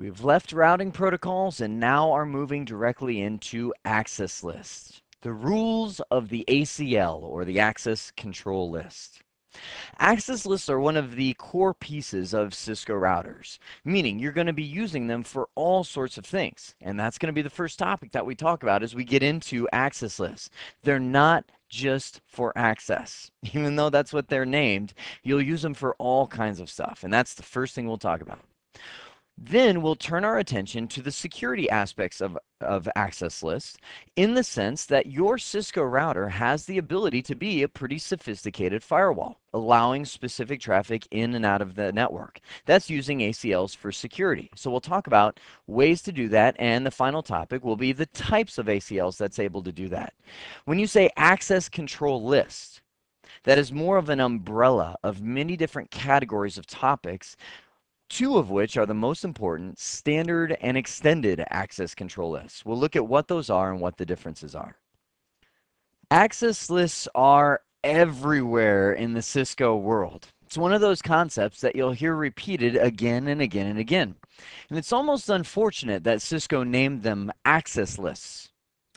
We've left routing protocols and now are moving directly into access lists, the rules of the ACL or the access control list. Access lists are one of the core pieces of Cisco routers, meaning you're going to be using them for all sorts of things. And that's going to be the first topic that we talk about as we get into access lists. They're not just for access. Even though that's what they're named, you'll use them for all kinds of stuff. And that's the first thing we'll talk about. Then we'll turn our attention to the security aspects of, of access lists in the sense that your Cisco router has the ability to be a pretty sophisticated firewall, allowing specific traffic in and out of the network. That's using ACLs for security. So we'll talk about ways to do that, and the final topic will be the types of ACLs that's able to do that. When you say access control list, that is more of an umbrella of many different categories of topics two of which are the most important, standard and extended access control lists. We'll look at what those are and what the differences are. Access lists are everywhere in the Cisco world. It's one of those concepts that you'll hear repeated again and again and again. And it's almost unfortunate that Cisco named them access lists.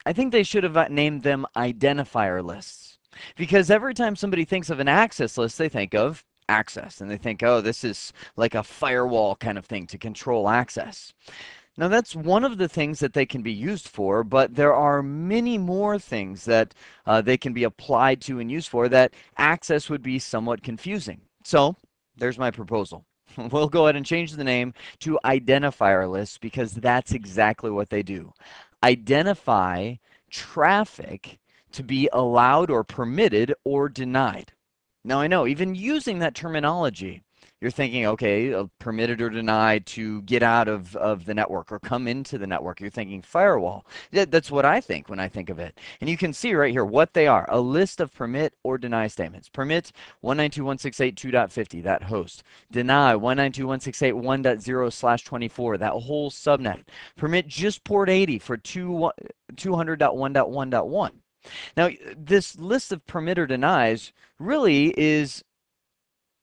I think they should have uh, named them identifier lists. Because every time somebody thinks of an access list, they think of access and they think, oh, this is like a firewall kind of thing to control access. Now, that's one of the things that they can be used for, but there are many more things that uh, they can be applied to and used for that access would be somewhat confusing. So, there's my proposal. we'll go ahead and change the name to identifier list because that's exactly what they do. Identify traffic to be allowed or permitted or denied. Now, I know even using that terminology, you're thinking, okay, uh, permitted or denied to get out of, of the network or come into the network. You're thinking firewall. That, that's what I think when I think of it. And you can see right here what they are, a list of permit or deny statements. Permit 192.168.2.50, that host. Deny 192.168.1.0 slash 24, that whole subnet. Permit just port 80 for 200.1.1.1. Now, this list of permit or denies really is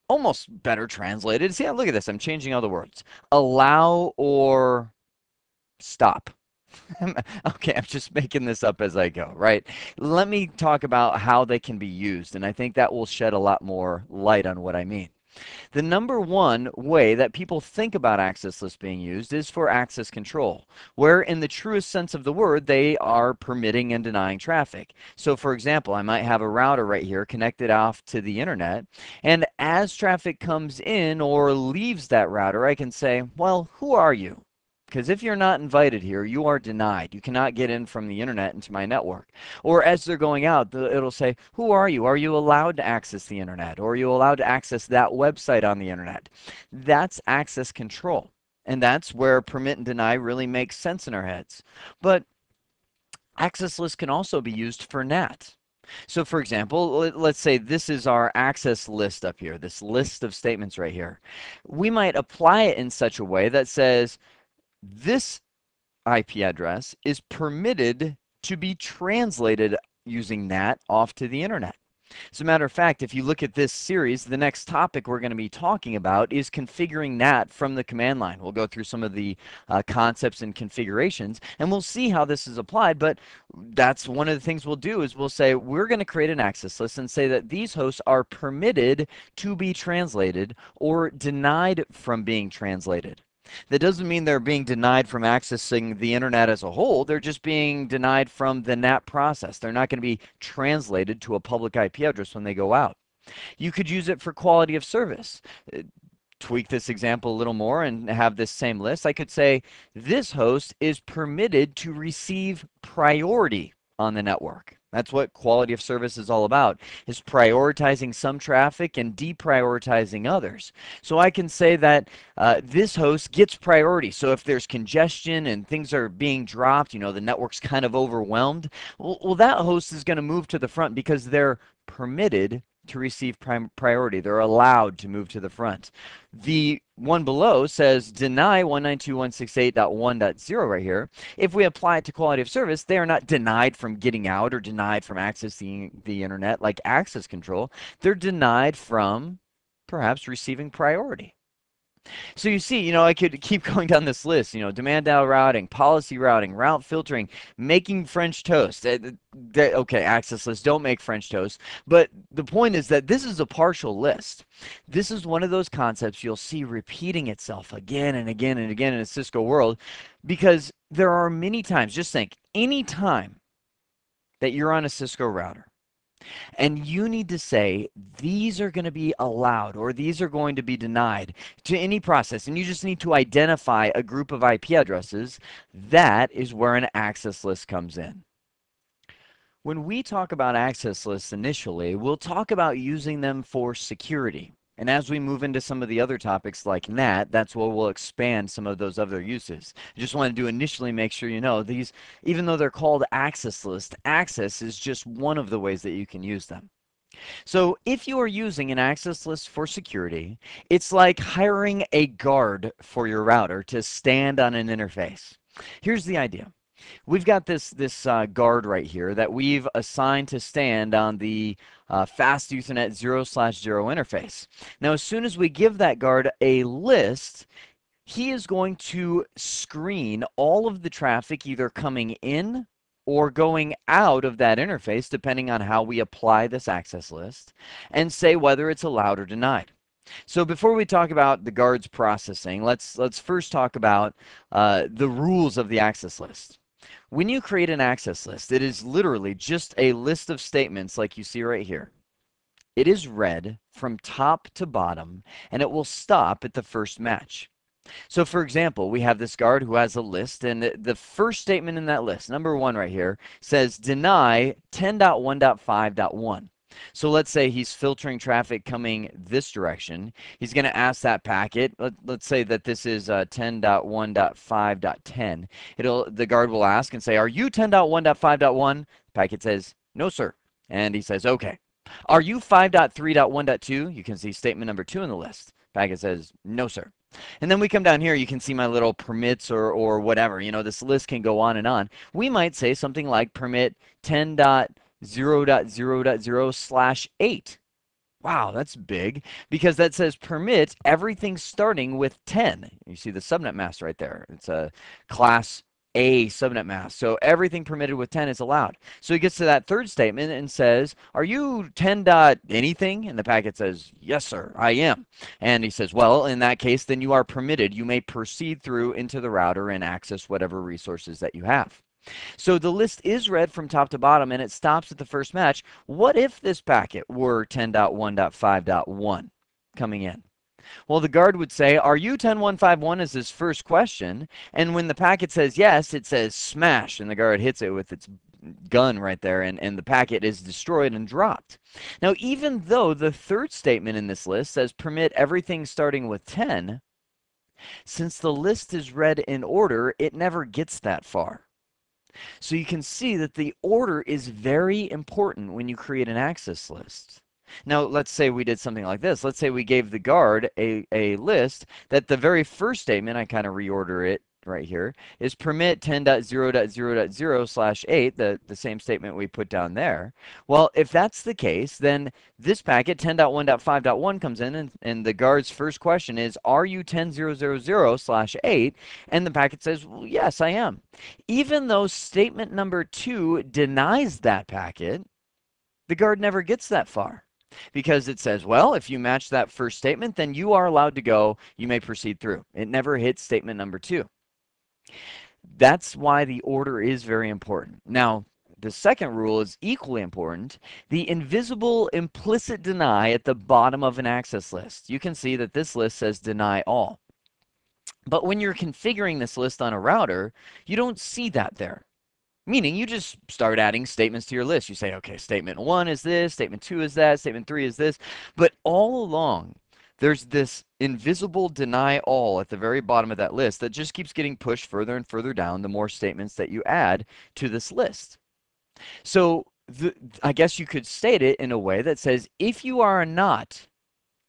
almost better translated. See, look at this. I'm changing all the words. Allow or stop. okay, I'm just making this up as I go, right? Let me talk about how they can be used, and I think that will shed a lot more light on what I mean. The number one way that people think about access lists being used is for access control, where in the truest sense of the word, they are permitting and denying traffic. So for example, I might have a router right here connected off to the internet, and as traffic comes in or leaves that router, I can say, well, who are you? Because if you're not invited here, you are denied. You cannot get in from the internet into my network. Or as they're going out, it'll say, Who are you? Are you allowed to access the internet? Or are you allowed to access that website on the internet? That's access control. And that's where permit and deny really makes sense in our heads. But access list can also be used for NAT. So for example, let's say this is our access list up here, this list of statements right here. We might apply it in such a way that says, this IP address is permitted to be translated using NAT off to the internet. As a matter of fact, if you look at this series, the next topic we're going to be talking about is configuring NAT from the command line. We'll go through some of the uh, concepts and configurations, and we'll see how this is applied, but that's one of the things we'll do is we'll say we're going to create an access list and say that these hosts are permitted to be translated or denied from being translated. That doesn't mean they're being denied from accessing the internet as a whole. They're just being denied from the NAT process. They're not going to be translated to a public IP address when they go out. You could use it for quality of service. Uh, tweak this example a little more and have this same list. I could say this host is permitted to receive priority on the network. That's what quality of service is all about, is prioritizing some traffic and deprioritizing others. So I can say that uh, this host gets priority. So if there's congestion and things are being dropped, you know, the network's kind of overwhelmed, well, well that host is going to move to the front because they're permitted to receive prim- priority. They're allowed to move to the front. The one below says deny 192.168.1.0 right here. If we apply it to quality of service, they are not denied from getting out or denied from accessing the internet like access control. They're denied from perhaps receiving priority. So you see, you know, I could keep going down this list, you know, demand out routing, policy routing, route filtering, making French toast. Eh, okay, access list, don't make French toast. But the point is that this is a partial list. This is one of those concepts you'll see repeating itself again and again and again in a Cisco world because there are many times, just think, any time that you're on a Cisco router, and you need to say, these are going to be allowed or these are going to be denied to any process. And you just need to identify a group of IP addresses. That is where an access list comes in. When we talk about access lists initially, we'll talk about using them for security. And as we move into some of the other topics like NAT, that's where we'll expand some of those other uses. I just wanted to initially make sure you know these, even though they're called access list, access is just one of the ways that you can use them. So if you are using an access list for security, it's like hiring a guard for your router to stand on an interface. Here's the idea. We've got this this uh, guard right here that we've assigned to stand on the uh, fast Ethernet 0 slash 0 interface. Now, as soon as we give that guard a list, he is going to screen all of the traffic either coming in or going out of that interface, depending on how we apply this access list, and say whether it's allowed or denied. So before we talk about the guards processing, let's let's first talk about uh, the rules of the access list. When you create an access list, it is literally just a list of statements like you see right here. It is read from top to bottom, and it will stop at the first match. So for example, we have this guard who has a list, and the first statement in that list, number one right here, says deny 10.1.5.1. So let's say he's filtering traffic coming this direction. He's going to ask that packet. Let, us say that this is uh, 10.1.5.10. It'll the guard will ask and say, "Are you 10.1.5.1?" Packet says, "No, sir." And he says, "Okay." Are you 5.3.1.2? You can see statement number two in the list. Packet says, "No, sir." And then we come down here, you can see my little permits or, or whatever. You know, this list can go on and on. We might say something like permit 10. 0.0.0 slash 8. Wow, that's big because that says permit everything starting with 10. You see the subnet mask right there. It's a class a subnet mask. So everything permitted with 10 is allowed. So he gets to that third statement and says, are you 10 dot anything? And the packet says, yes, sir, I am. And he says, well, in that case, then you are permitted. You may proceed through into the router and access whatever resources that you have. So the list is read from top to bottom and it stops at the first match. What if this packet were 10.1.5.1 coming in? Well, the guard would say, Are you 10.1.5.1?" is his first question. And when the packet says yes, it says smash, and the guard hits it with its gun right there, and, and the packet is destroyed and dropped. Now, even though the third statement in this list says permit everything starting with 10, since the list is read in order, it never gets that far. So you can see that the order is very important when you create an access list. Now, let's say we did something like this. Let's say we gave the guard a, a list that the very first statement, I kind of reorder it right here is permit 10.0.0.0 slash 8, the, the same statement we put down there. Well, if that's the case, then this packet 10.1.5.1 comes in and, and the guard's first question is, are you 10.0.0.0 slash 8? And the packet says, well, yes, I am. Even though statement number 2 denies that packet, the guard never gets that far because it says, well, if you match that first statement, then you are allowed to go. You may proceed through. It never hits statement number two. That's why the order is very important. Now, the second rule is equally important the invisible implicit deny at the bottom of an access list. You can see that this list says deny all. But when you're configuring this list on a router, you don't see that there. Meaning you just start adding statements to your list. You say, okay, statement one is this, statement two is that, statement three is this. But all along, there's this invisible deny all at the very bottom of that list that just keeps getting pushed further and further down the more statements that you add to this list. So the, I guess you could state it in a way that says if you are not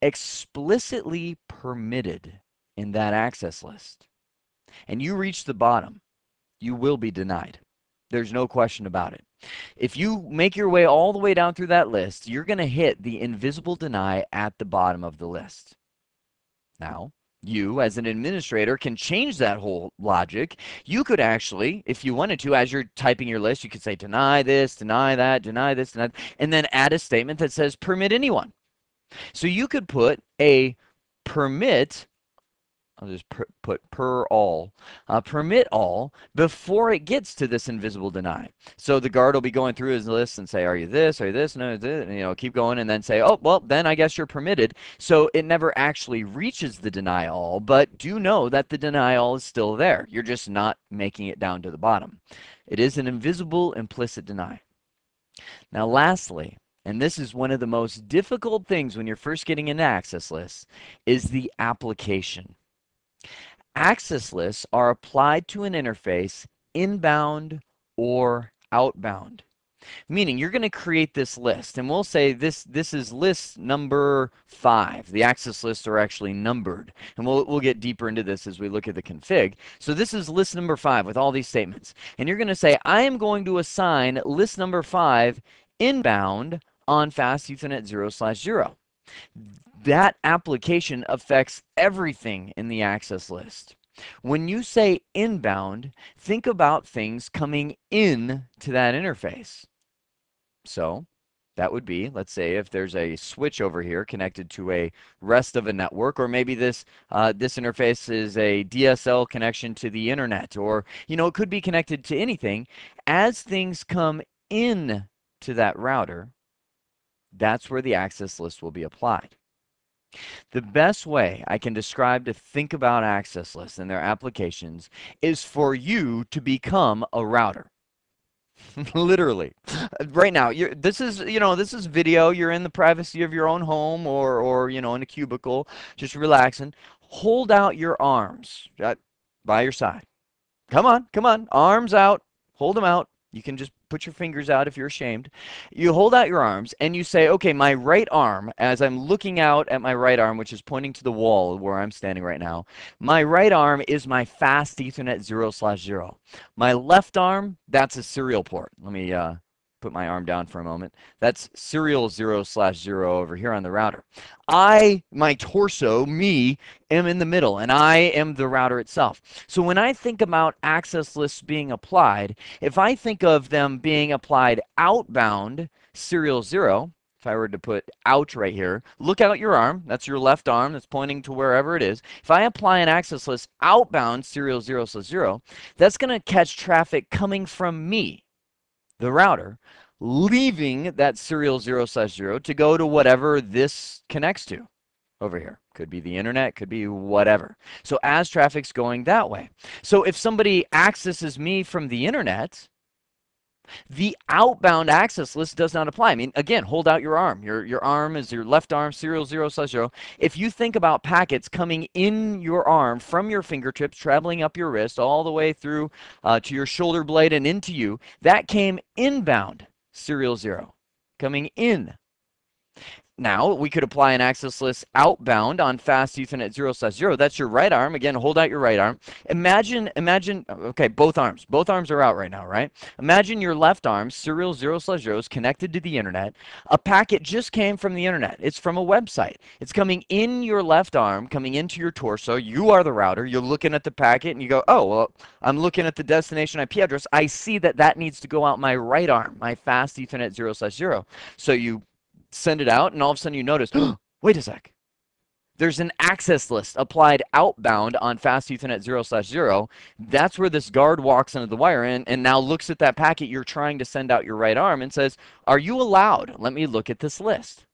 explicitly permitted in that access list and you reach the bottom, you will be denied. There's no question about it. If you make your way all the way down through that list, you're going to hit the invisible deny at the bottom of the list now, you as an administrator can change that whole logic. You could actually, if you wanted to, as you're typing your list, you could say deny this, deny that, deny this, deny, and then add a statement that says permit anyone. So you could put a permit I'll just put per all, uh, permit all before it gets to this invisible deny. So the guard will be going through his list and say, are you this? Are you this? No, this, and, you know, keep going and then say, oh, well, then I guess you're permitted. So it never actually reaches the deny all, but do know that the deny all is still there. You're just not making it down to the bottom. It is an invisible implicit deny. Now, lastly, and this is one of the most difficult things when you're first getting into access lists, is the application. Access lists are applied to an interface inbound or outbound. Meaning you're going to create this list and we'll say this this is list number 5. The access lists are actually numbered. And we'll we'll get deeper into this as we look at the config. So this is list number 5 with all these statements. And you're going to say I am going to assign list number 5 inbound on fast ethernet 0/0. slash that application affects everything in the access list. When you say inbound, think about things coming in to that interface. So that would be, let's say, if there's a switch over here connected to a rest of a network, or maybe this uh, this interface is a DSL connection to the internet, or you know, it could be connected to anything. As things come in to that router, that's where the access list will be applied. The best way I can describe to think about access lists and their applications is for you to become a router. Literally, uh, right now, this is you know this is video. You're in the privacy of your own home or or you know in a cubicle, just relaxing. Hold out your arms uh, by your side. Come on, come on, arms out. Hold them out. You can just put your fingers out if you're ashamed. You hold out your arms and you say, okay, my right arm, as I'm looking out at my right arm, which is pointing to the wall where I'm standing right now, my right arm is my fast Ethernet 0 slash 0. My left arm, that's a serial port. Let me uh, put my arm down for a moment. That's serial 0 slash 0 over here on the router. I, my torso, me, am in the middle, and I am the router itself. So when I think about access lists being applied, if I think of them being applied outbound serial 0, if I were to put out right here, look out your arm. That's your left arm that's pointing to wherever it is. If I apply an access list outbound serial 0 slash 0, that's going to catch traffic coming from me the router, leaving that serial 0 slash 0 to go to whatever this connects to over here. Could be the internet, could be whatever. So as traffic's going that way. So if somebody accesses me from the internet, the outbound access list does not apply. I mean, again, hold out your arm. Your, your arm is your left arm, serial zero slash zero. If you think about packets coming in your arm from your fingertips, traveling up your wrist all the way through uh, to your shoulder blade and into you, that came inbound serial zero, coming in now, we could apply an access list outbound on fast Ethernet 0 slash 0. That's your right arm. Again, hold out your right arm. Imagine, imagine, okay, both arms. Both arms are out right now, right? Imagine your left arm, serial 0 slash 0 is connected to the internet. A packet just came from the internet. It's from a website. It's coming in your left arm, coming into your torso. You are the router. You're looking at the packet and you go, oh, well, I'm looking at the destination IP address. I see that that needs to go out my right arm, my fast Ethernet 0 slash 0. So you send it out, and all of a sudden you notice, wait a sec. There's an access list applied outbound on fast Ethernet 0 slash 0. That's where this guard walks into the wire and, and now looks at that packet you're trying to send out your right arm and says, Are you allowed? Let me look at this list.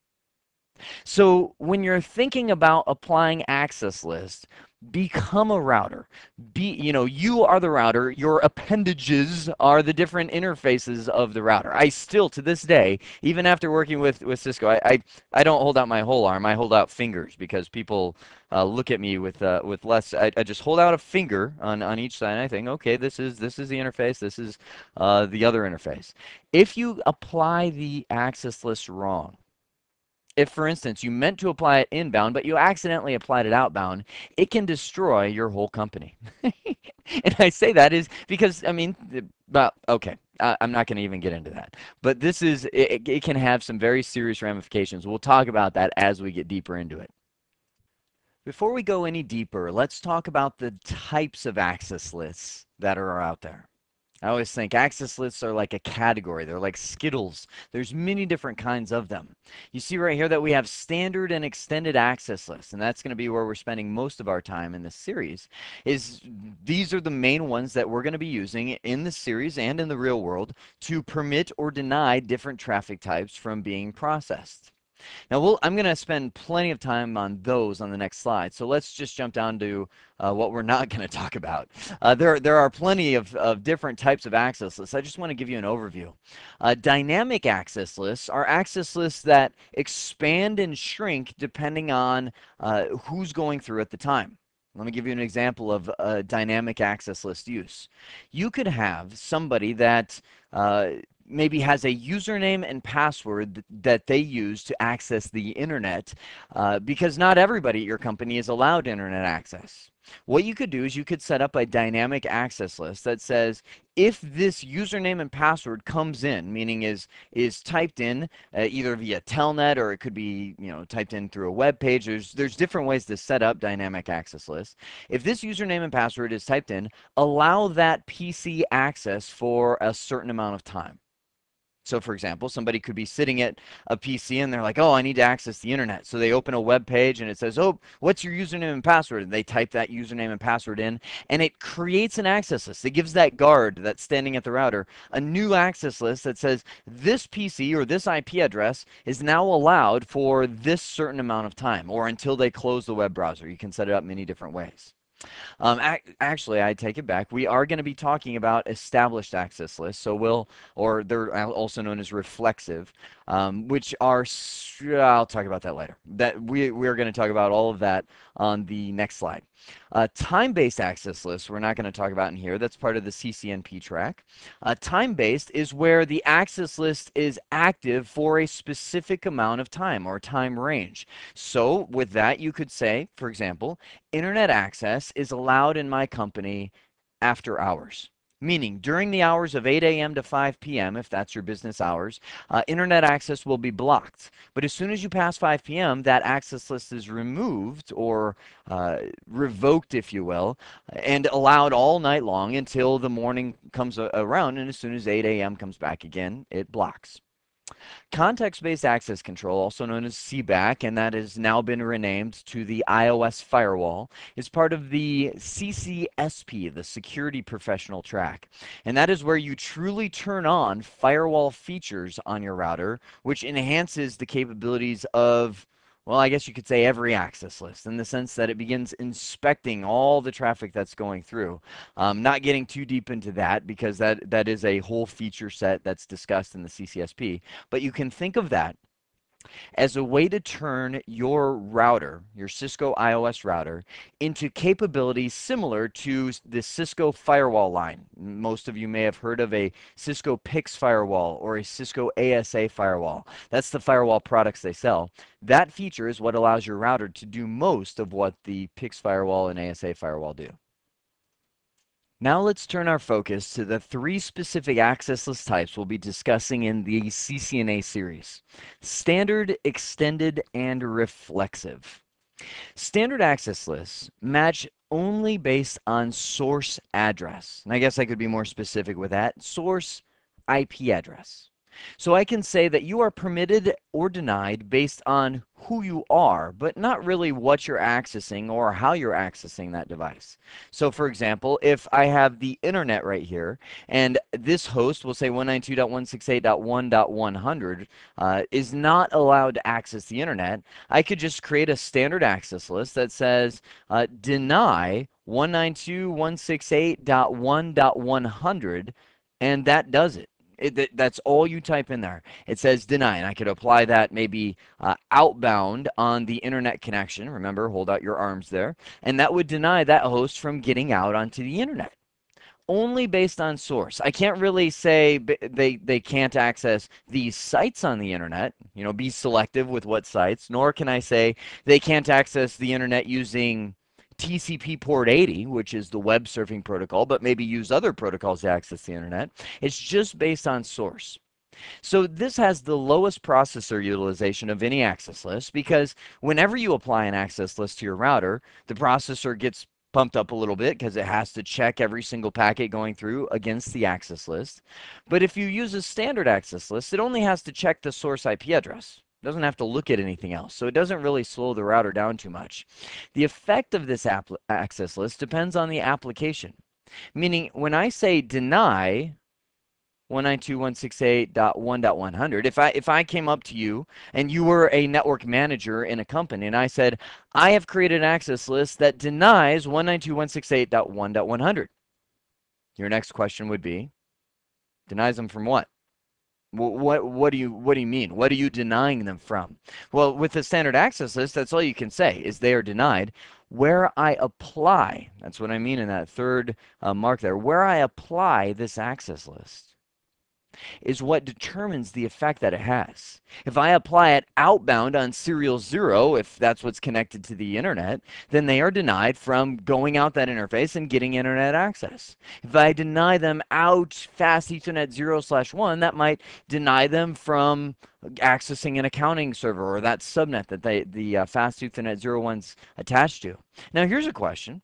So when you're thinking about applying access list, become a router be you know you are the router your appendages are the different interfaces of the router i still to this day even after working with with cisco i i, I don't hold out my whole arm i hold out fingers because people uh, look at me with uh, with less I, I just hold out a finger on on each side and i think okay this is this is the interface this is uh, the other interface if you apply the access list wrong if, for instance, you meant to apply it inbound, but you accidentally applied it outbound, it can destroy your whole company. and I say that is because, I mean, well, okay, I, am not going to even get into that. But this is, it, it can have some very serious ramifications. We'll talk about that as we get deeper into it. Before we go any deeper, let's talk about the types of access lists that are out there. I always think access lists are like a category. They're like Skittles. There's many different kinds of them. You see right here that we have standard and extended access lists, and that's going to be where we're spending most of our time in this series. Is these are the main ones that we're going to be using in the series and in the real world to permit or deny different traffic types from being processed. Now, we'll, I'm going to spend plenty of time on those on the next slide, so let's just jump down to uh, what we're not going to talk about. Uh, there, there are plenty of, of different types of access lists. I just want to give you an overview. Uh, dynamic access lists are access lists that expand and shrink depending on uh, who's going through at the time. Let me give you an example of a dynamic access list use. You could have somebody that uh, maybe has a username and password that they use to access the internet uh, because not everybody at your company is allowed internet access. What you could do is you could set up a dynamic access list that says if this username and password comes in, meaning is is typed in uh, either via Telnet or it could be you know typed in through a web page. There's there's different ways to set up dynamic access lists. If this username and password is typed in, allow that PC access for a certain amount of time. So, for example, somebody could be sitting at a PC and they're like, oh, I need to access the internet. So they open a web page and it says, oh, what's your username and password? And they type that username and password in and it creates an access list. It gives that guard that's standing at the router a new access list that says this PC or this IP address is now allowed for this certain amount of time or until they close the web browser. You can set it up many different ways. Um, ac actually, I take it back. We are going to be talking about established access lists. So we'll, or they're also known as reflexive, um, which are, I'll talk about that later. That we, we are going to talk about all of that on the next slide. Uh, time-based access list we're not going to talk about in here. That's part of the CCNP track. Uh, time-based is where the access list is active for a specific amount of time or time range. So with that, you could say, for example, internet access is allowed in my company after hours. Meaning, during the hours of 8 a.m. to 5 p.m., if that's your business hours, uh, internet access will be blocked. But as soon as you pass 5 p.m., that access list is removed or uh, revoked, if you will, and allowed all night long until the morning comes around. And as soon as 8 a.m. comes back again, it blocks. Context-based access control, also known as CBAC, and that has now been renamed to the iOS firewall, is part of the CCSP, the security professional track. And that is where you truly turn on firewall features on your router, which enhances the capabilities of well, I guess you could say every access list in the sense that it begins inspecting all the traffic that's going through. Um, not getting too deep into that because that, that is a whole feature set that's discussed in the CCSP, but you can think of that as a way to turn your router, your Cisco iOS router, into capabilities similar to the Cisco firewall line. Most of you may have heard of a Cisco PIX firewall or a Cisco ASA firewall. That's the firewall products they sell. That feature is what allows your router to do most of what the PIX firewall and ASA firewall do. Now let's turn our focus to the three specific access list types we'll be discussing in the CCNA series. Standard, extended, and reflexive. Standard access lists match only based on source address. And I guess I could be more specific with that. Source IP address. So I can say that you are permitted or denied based on who you are, but not really what you're accessing or how you're accessing that device. So for example, if I have the internet right here, and this host will say 192.168.1.100 uh, is not allowed to access the internet, I could just create a standard access list that says uh, deny 192.168.1.100, and that does it. It, that's all you type in there. It says deny, and I could apply that maybe uh, outbound on the internet connection. Remember, hold out your arms there. And that would deny that host from getting out onto the internet only based on source. I can't really say they they can't access these sites on the internet. You know, be selective with what sites. Nor can I say they can't access the internet using TCP port 80, which is the web surfing protocol, but maybe use other protocols to access the internet. It's just based on source. So this has the lowest processor utilization of any access list because whenever you apply an access list to your router, the processor gets pumped up a little bit because it has to check every single packet going through against the access list. But if you use a standard access list, it only has to check the source IP address doesn't have to look at anything else, so it doesn't really slow the router down too much. The effect of this access list depends on the application, meaning when I say deny 192.168.1.100, if I, if I came up to you and you were a network manager in a company and I said, I have created an access list that denies 192.168.1.100, your next question would be, denies them from what? What what do you what do you mean? What are you denying them from? Well, with the standard access list, that's all you can say is they are denied. Where I apply, that's what I mean in that third uh, mark there. Where I apply this access list, is what determines the effect that it has. If I apply it outbound on serial zero, if that's what's connected to the internet, then they are denied from going out that interface and getting internet access. If I deny them out fast ethernet zero slash one, that might deny them from accessing an accounting server or that subnet that they, the uh, fast ethernet zero one's attached to. Now here's a question.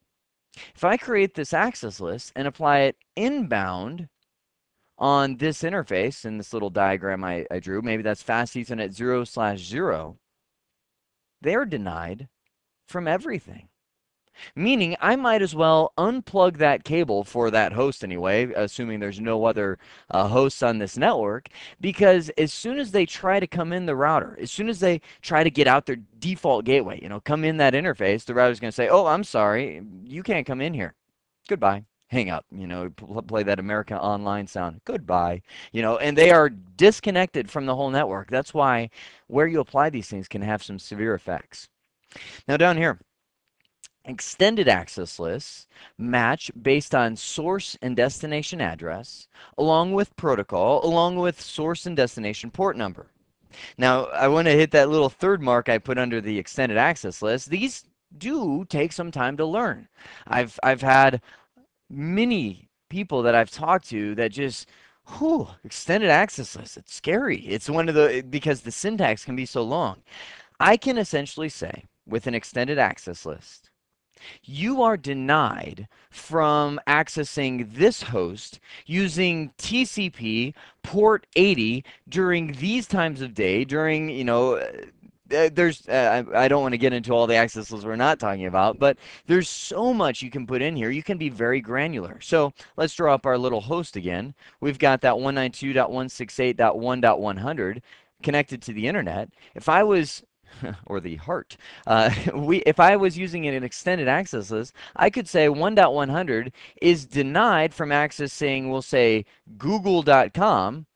If I create this access list and apply it inbound on this interface in this little diagram I, I drew, maybe that's fast Ethernet 0 slash 0, they're denied from everything. Meaning I might as well unplug that cable for that host anyway, assuming there's no other uh, hosts on this network, because as soon as they try to come in the router, as soon as they try to get out their default gateway, you know, come in that interface, the router's going to say, oh, I'm sorry, you can't come in here. Goodbye hang up, you know, play that America Online sound, goodbye, you know, and they are disconnected from the whole network. That's why where you apply these things can have some severe effects. Now, down here, extended access lists match based on source and destination address, along with protocol, along with source and destination port number. Now, I want to hit that little third mark I put under the extended access list. These do take some time to learn. I've I've had many people that I've talked to that just whew, extended access list. It's scary. It's one of the because the syntax can be so long. I can essentially say with an extended access list, you are denied from accessing this host using TCP port 80 during these times of day during, you know, uh, there's uh, I, I don't want to get into all the access lists we're not talking about, but there's so much you can put in here. You can be very granular. So let's draw up our little host again. We've got that 192.168.1.100 connected to the internet. If I was or the heart. Uh, we, if I was using an extended access list, I could say 1.100 is denied from accessing, we'll say, google.com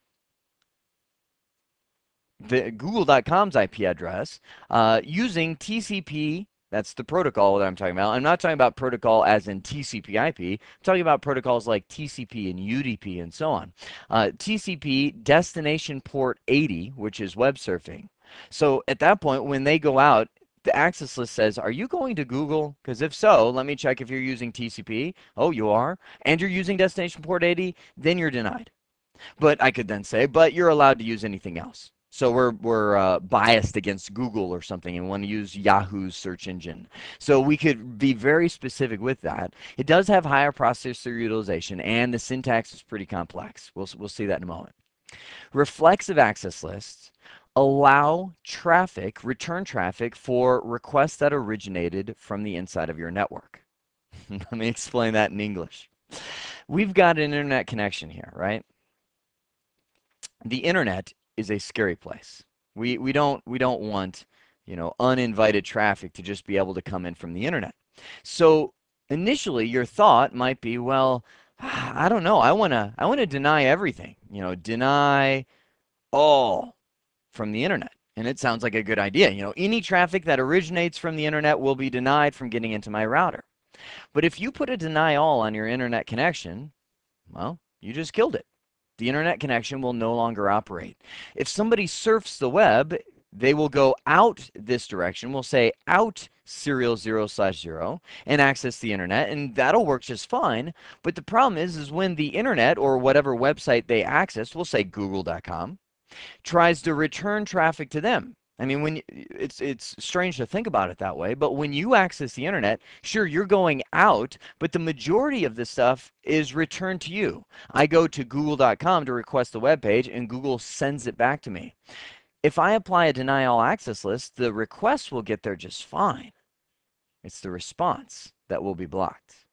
the Google.com's IP address uh, using TCP. That's the protocol that I'm talking about. I'm not talking about protocol as in TCP IP. I'm talking about protocols like TCP and UDP and so on. Uh, TCP destination port 80, which is web surfing. So at that point, when they go out, the access list says, are you going to Google? Because if so, let me check if you're using TCP. Oh, you are. And you're using destination port 80, then you're denied. But I could then say, but you're allowed to use anything else. So we're, we're uh, biased against Google or something and want to use Yahoo's search engine. So we could be very specific with that. It does have higher processor utilization and the syntax is pretty complex. We'll, we'll see that in a moment. Reflexive access lists allow traffic, return traffic for requests that originated from the inside of your network. Let me explain that in English. We've got an internet connection here, right? The internet is a scary place. We we don't we don't want, you know, uninvited traffic to just be able to come in from the internet. So initially your thought might be, well, I don't know. I want to I want to deny everything. You know, deny all from the internet. And it sounds like a good idea. You know, any traffic that originates from the internet will be denied from getting into my router. But if you put a deny all on your internet connection, well, you just killed it the internet connection will no longer operate. If somebody surfs the web, they will go out this direction. We'll say out serial 0 slash 0 and access the internet, and that'll work just fine. But the problem is, is when the internet or whatever website they access, we'll say google.com, tries to return traffic to them. I mean, when it's it's strange to think about it that way, but when you access the internet, sure you're going out, but the majority of the stuff is returned to you. I go to google.com to request the web page and Google sends it back to me. If I apply a deny all access list, the request will get there just fine. It's the response that will be blocked.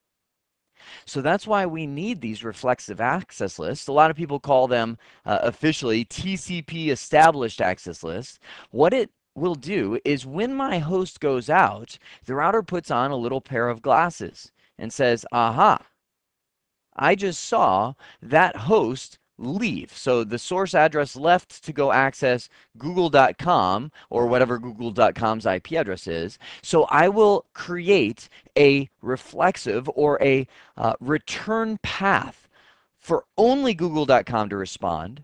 So that's why we need these reflexive access lists. A lot of people call them uh, officially TCP established access lists. What it will do is when my host goes out, the router puts on a little pair of glasses and says, aha, I just saw that host leave. So the source address left to go access google.com or whatever google.com's IP address is. So I will create a reflexive or a uh, return path for only google.com to respond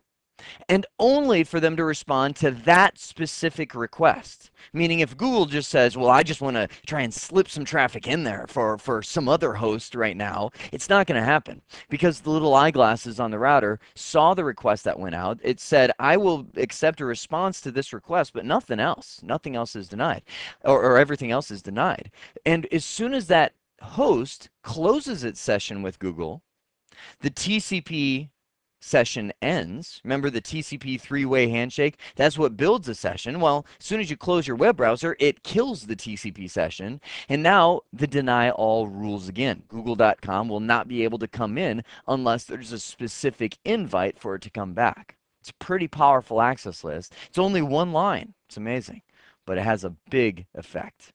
and only for them to respond to that specific request. Meaning, if Google just says, well, I just want to try and slip some traffic in there for, for some other host right now, it's not going to happen because the little eyeglasses on the router saw the request that went out. It said, I will accept a response to this request, but nothing else. Nothing else is denied, or, or everything else is denied. And as soon as that host closes its session with Google, the TCP session ends. Remember the TCP three-way handshake? That's what builds a session. Well, as soon as you close your web browser, it kills the TCP session. And now the deny all rules again. Google.com will not be able to come in unless there's a specific invite for it to come back. It's a pretty powerful access list. It's only one line. It's amazing, but it has a big effect.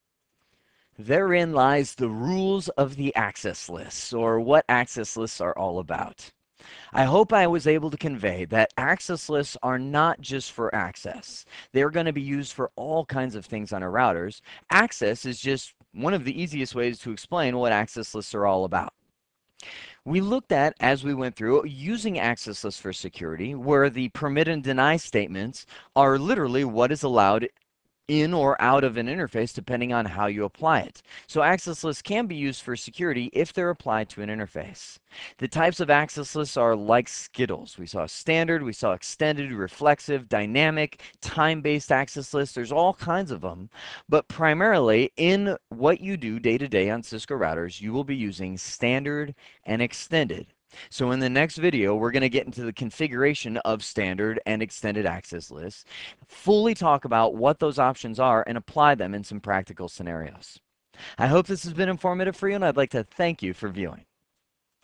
Therein lies the rules of the access lists, or what access lists are all about. I hope I was able to convey that access lists are not just for access. They're going to be used for all kinds of things on our routers. Access is just one of the easiest ways to explain what access lists are all about. We looked at, as we went through, using access lists for security, where the permit and deny statements are literally what is allowed in or out of an interface depending on how you apply it. So access lists can be used for security if they're applied to an interface. The types of access lists are like Skittles. We saw standard, we saw extended, reflexive, dynamic, time-based access lists. There's all kinds of them, but primarily in what you do day to day on Cisco routers, you will be using standard and extended so in the next video, we're going to get into the configuration of standard and extended access lists, fully talk about what those options are and apply them in some practical scenarios. I hope this has been informative for you and I'd like to thank you for viewing.